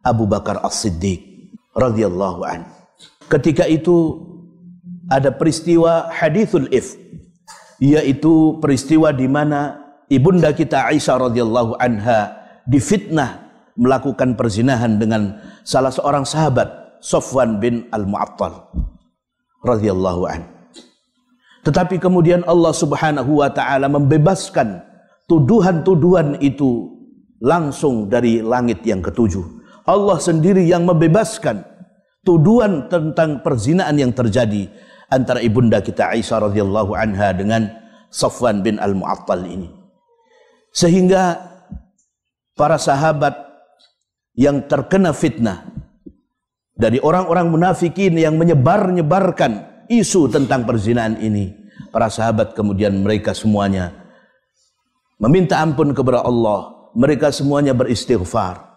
Abu Bakar As-Siddiq radhiyallahu an. Ketika itu ada peristiwa hadithul if yaitu peristiwa di mana ibunda kita Aisyah radhiyallahu anha difitnah melakukan perzinahan dengan salah seorang sahabat Sofwan bin Al-Mu'attal radhiyallahu an. Tetapi kemudian Allah Subhanahu wa taala membebaskan tuduhan-tuduhan itu langsung dari langit yang ketujuh Allah sendiri yang membebaskan tuduhan tentang perzinaan yang terjadi antara ibunda kita Aisyah radhiyallahu anha dengan Safwan bin Al-Mu'attal ini. Sehingga para sahabat yang terkena fitnah dari orang-orang munafikin yang menyebar-nyebarkan isu tentang perzinaan ini, para sahabat kemudian mereka semuanya meminta ampun kepada Allah, mereka semuanya beristighfar.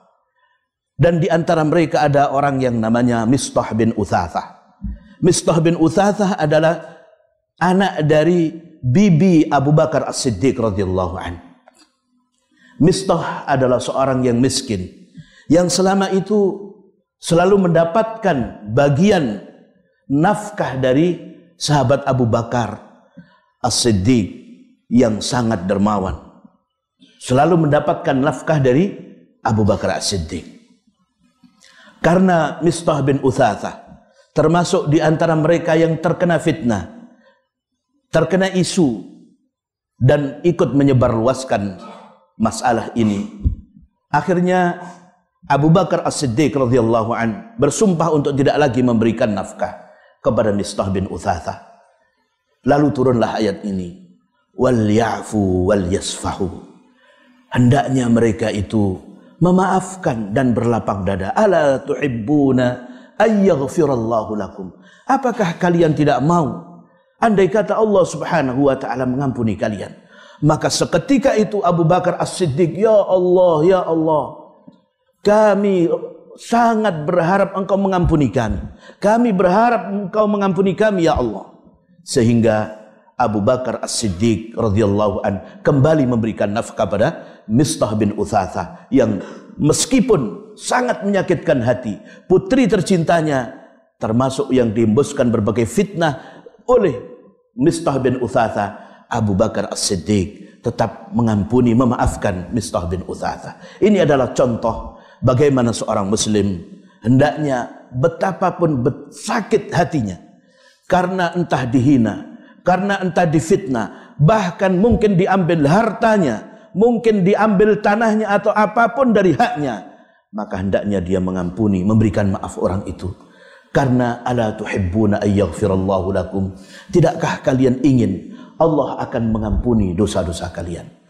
Dan di antara mereka ada orang yang namanya Mistah bin Uthathah. Mistah bin Uthathah adalah anak dari bibi Abu Bakar As-Siddiq radhiyallahu an. Mistah adalah seorang yang miskin yang selama itu selalu mendapatkan bagian nafkah dari sahabat Abu Bakar As-Siddiq yang sangat dermawan. Selalu mendapatkan nafkah dari Abu Bakar As-Siddiq. Karena Mistah bin Uthatha termasuk di antara mereka yang terkena fitnah, terkena isu dan ikut menyebarluaskan masalah ini. Akhirnya Abu Bakar As-Siddiq radhiyallahu an bersumpah untuk tidak lagi memberikan nafkah kepada Mistah bin Uthatha. Lalu turunlah ayat ini. Wal ya'fu wal yasfahu. Hendaknya mereka itu memaafkan dan berlapang dada. Ala tuhibbuna ayyaghfirallahu lakum. Apakah kalian tidak mau andai kata Allah Subhanahu wa taala mengampuni kalian? Maka seketika itu Abu Bakar As-Siddiq, ya Allah, ya Allah. Kami sangat berharap engkau mengampuni kami. Kami berharap engkau mengampuni kami ya Allah. Sehingga Abu Bakar As-Siddiq radhiyallahu an kembali memberikan nafkah pada Mistah bin Uthatha yang meskipun sangat menyakitkan hati putri tercintanya termasuk yang dihembuskan berbagai fitnah oleh Mistah bin Uthatha Abu Bakar As-Siddiq tetap mengampuni memaafkan Mistah bin Uthatha ini adalah contoh bagaimana seorang muslim hendaknya betapapun sakit hatinya karena entah dihina karena entah difitnah bahkan mungkin diambil hartanya mungkin diambil tanahnya atau apapun dari haknya, maka hendaknya dia mengampuni, memberikan maaf orang itu. Karena ala tuhibbuna ayyaghfirallahu lakum. Tidakkah kalian ingin Allah akan mengampuni dosa-dosa kalian?